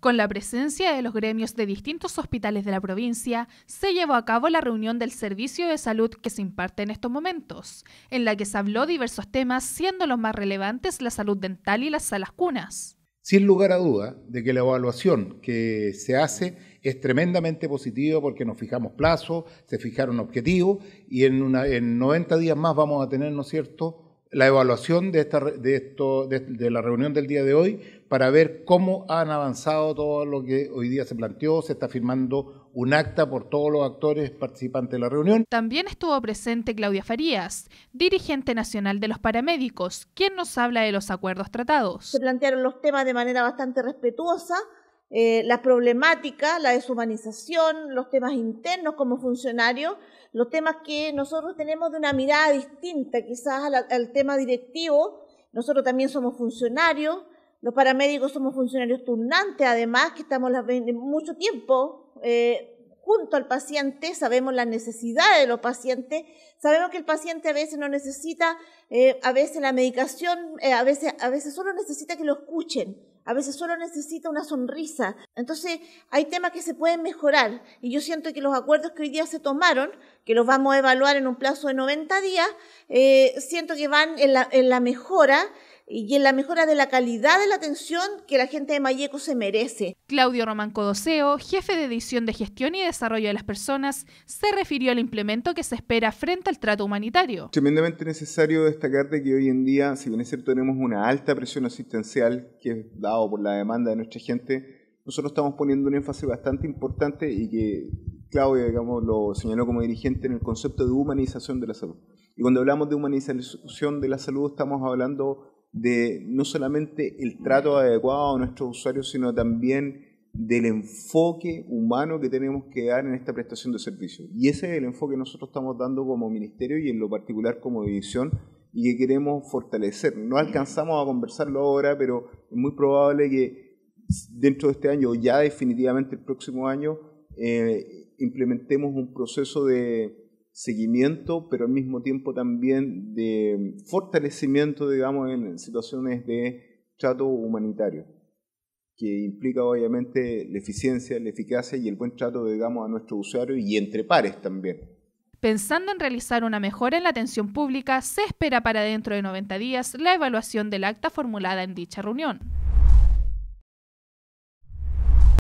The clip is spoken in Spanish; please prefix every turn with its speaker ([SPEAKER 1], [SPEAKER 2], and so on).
[SPEAKER 1] Con la presencia de los gremios de distintos hospitales de la provincia, se llevó a cabo la reunión del servicio de salud que se imparte en estos momentos, en la que se habló diversos temas, siendo los más relevantes la salud dental y las salas cunas.
[SPEAKER 2] Sin lugar a duda de que la evaluación que se hace es tremendamente positiva porque nos fijamos plazos, se fijaron objetivos y en, en 90 días más vamos a tener, ¿no es cierto?, la evaluación de, de, esto, de, la reunión del día de hoy para ver cómo han avanzado todo lo que hoy día se planteó, se está firmando un acta por todos los actores participantes de la reunión.
[SPEAKER 1] También estuvo presente Claudia Farías, dirigente nacional de los paramédicos,
[SPEAKER 3] quien nos habla de los acuerdos tratados. Se plantearon los temas de manera bastante respetuosa, eh, la problemática, la deshumanización, los temas internos como funcionarios, los temas que nosotros tenemos de una mirada distinta quizás al, tema directivo, nosotros también somos funcionarios, los paramédicos somos funcionarios turnantes además, que estamos mucho tiempo eh, junto al paciente, sabemos las necesidades de los pacientes, sabemos que el paciente a veces no necesita, eh, a veces la medicación, eh, a, veces, a veces solo necesita que lo escuchen, a veces solo necesita una sonrisa. Entonces, hay temas que se pueden mejorar y yo siento que los acuerdos que hoy día se tomaron, que los vamos a evaluar en un plazo de 90 días, eh, siento que van en la, en la mejora y en la mejora de la calidad de la atención que la gente de Mayeco se merece. Claudio Román Codoseo, jefe de edición de gestión y desarrollo de las personas, se refirió
[SPEAKER 1] al implemento que se espera frente al trato humanitario.
[SPEAKER 4] Tremendamente necesario destacar de que hoy en día, si bien es cierto, tenemos una alta presión asistencial que es dado por la demanda de nuestra gente, nosotros estamos poniendo un énfasis bastante importante y que Claudio, digamos, lo señaló como dirigente en el concepto de humanización de la salud. Y cuando hablamos de humanización de la salud, estamos hablando de no solamente el trato adecuado a nuestros usuarios, sino también del enfoque humano que tenemos que dar en esta prestación de servicios. Y ese es el enfoque que nosotros estamos dando como ministerio y en lo particular como división y que queremos fortalecer. No alcanzamos a conversarlo ahora, pero es muy probable que dentro de este año o ya definitivamente el próximo año eh, implementemos un proceso de, seguimiento, pero al mismo tiempo también de fortalecimiento, digamos, en situaciones de trato humanitario, que implica obviamente la eficiencia, la eficacia y el buen trato, digamos, a nuestro usuario y entre pares también.
[SPEAKER 1] Pensando en realizar una mejora en la atención pública, se espera para dentro de 90 días la evaluación del acta formulada en dicha reunión.